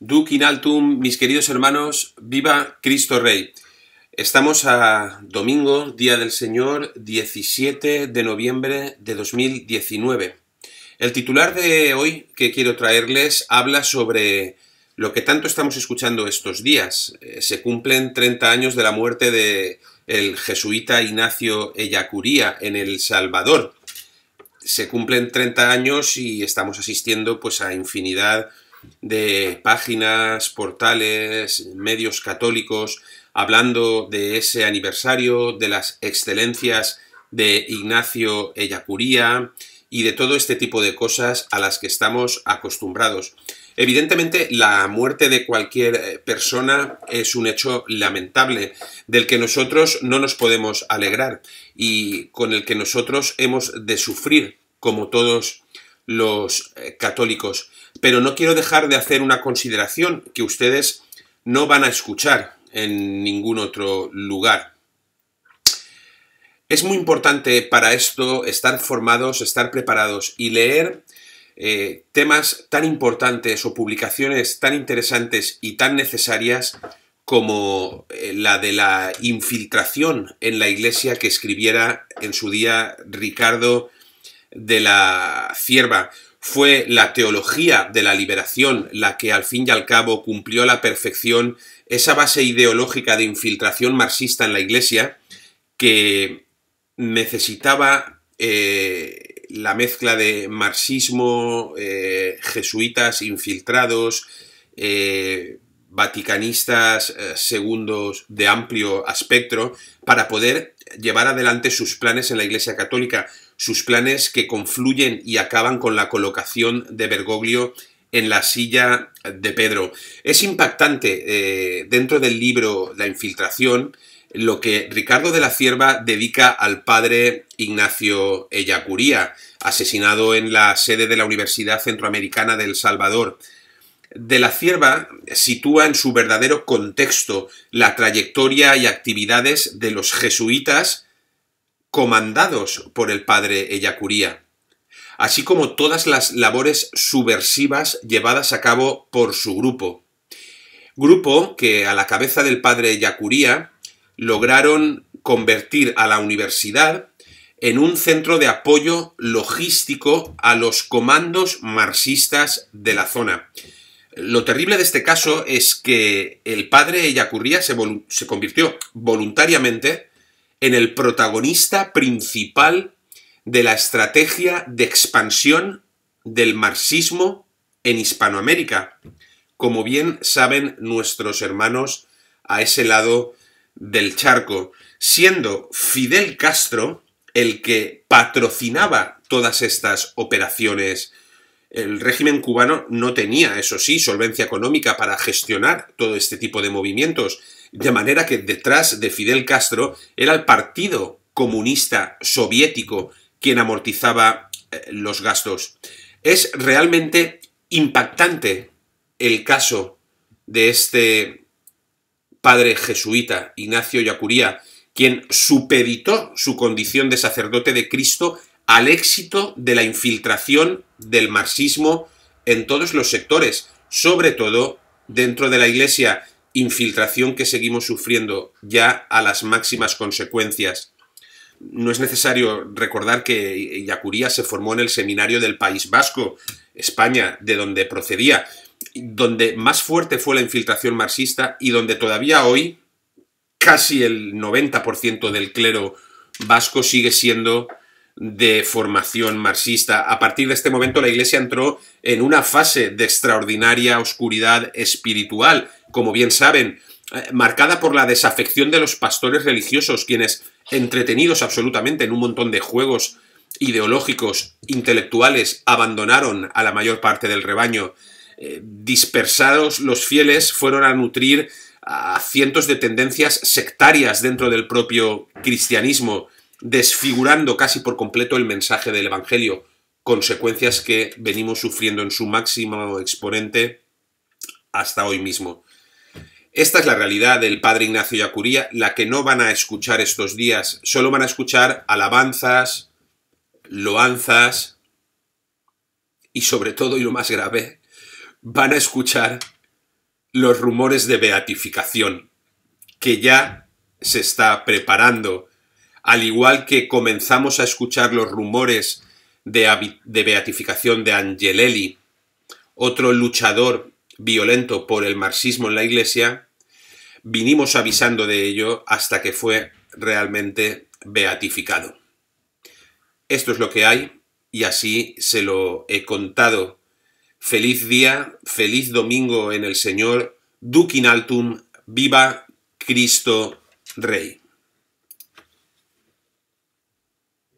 Duc in altum, mis queridos hermanos, viva Cristo Rey. Estamos a domingo, Día del Señor, 17 de noviembre de 2019. El titular de hoy que quiero traerles habla sobre lo que tanto estamos escuchando estos días. Eh, se cumplen 30 años de la muerte de el jesuita Ignacio Ellacuría en El Salvador. Se cumplen 30 años y estamos asistiendo pues a infinidad de de páginas, portales, medios católicos, hablando de ese aniversario, de las excelencias de Ignacio Ellacuría y de todo este tipo de cosas a las que estamos acostumbrados. Evidentemente, la muerte de cualquier eh, persona es un hecho lamentable, del que nosotros no nos podemos alegrar y con el que nosotros hemos de sufrir, como todos los eh, católicos. Pero no quiero dejar de hacer una consideración que ustedes no van a escuchar en ningún otro lugar. Es muy importante para esto estar formados, estar preparados y leer eh, temas tan importantes o publicaciones tan interesantes y tan necesarias como eh, la de la infiltración en la iglesia que escribiera en su día Ricardo de la cierva fue la teología de la liberación la que al fin y al cabo cumplió a la perfección esa base ideológica de infiltración marxista en la Iglesia que necesitaba eh, la mezcla de marxismo, eh, jesuitas infiltrados, eh, vaticanistas segundos de amplio espectro para poder llevar adelante sus planes en la Iglesia Católica sus planes que confluyen y acaban con la colocación de Bergoglio en la silla de Pedro. Es impactante eh, dentro del libro La infiltración lo que Ricardo de la Cierva dedica al padre Ignacio Ellacuría, asesinado en la sede de la Universidad Centroamericana del Salvador. De la Cierva sitúa en su verdadero contexto la trayectoria y actividades de los jesuitas comandados por el padre Ellacuría, así como todas las labores subversivas llevadas a cabo por su grupo. Grupo que a la cabeza del padre Yacuría, lograron convertir a la universidad en un centro de apoyo logístico a los comandos marxistas de la zona. Lo terrible de este caso es que el padre Ellacuría se, se convirtió voluntariamente en el protagonista principal de la estrategia de expansión del marxismo en Hispanoamérica, como bien saben nuestros hermanos a ese lado del charco, siendo Fidel Castro el que patrocinaba todas estas operaciones. El régimen cubano no tenía, eso sí, solvencia económica para gestionar todo este tipo de movimientos, de manera que detrás de Fidel Castro era el Partido Comunista Soviético quien amortizaba eh, los gastos. Es realmente impactante el caso de este padre jesuita, Ignacio Yacuría, quien supeditó su condición de sacerdote de Cristo al éxito de la infiltración del marxismo en todos los sectores, sobre todo dentro de la Iglesia infiltración que seguimos sufriendo ya a las máximas consecuencias. No es necesario recordar que Yacuría se formó en el seminario del País Vasco, España, de donde procedía, donde más fuerte fue la infiltración marxista y donde todavía hoy casi el 90% del clero vasco sigue siendo de formación marxista. A partir de este momento la Iglesia entró en una fase de extraordinaria oscuridad espiritual, como bien saben, eh, marcada por la desafección de los pastores religiosos, quienes, entretenidos absolutamente en un montón de juegos ideológicos, intelectuales, abandonaron a la mayor parte del rebaño. Eh, dispersados, los fieles fueron a nutrir a cientos de tendencias sectarias dentro del propio cristianismo, desfigurando casi por completo el mensaje del Evangelio, consecuencias que venimos sufriendo en su máximo exponente hasta hoy mismo. Esta es la realidad del padre Ignacio Yacuría, la que no van a escuchar estos días, solo van a escuchar alabanzas, loanzas y sobre todo, y lo más grave, van a escuchar los rumores de beatificación, que ya se está preparando al igual que comenzamos a escuchar los rumores de, beatificación de Angelelli, otro luchador violento por el marxismo en la Iglesia, vinimos avisando de ello hasta que fue realmente beatificado. Esto es lo que hay y así se lo he contado. Feliz día, feliz domingo en el Señor, Duc altum, viva Cristo Rey.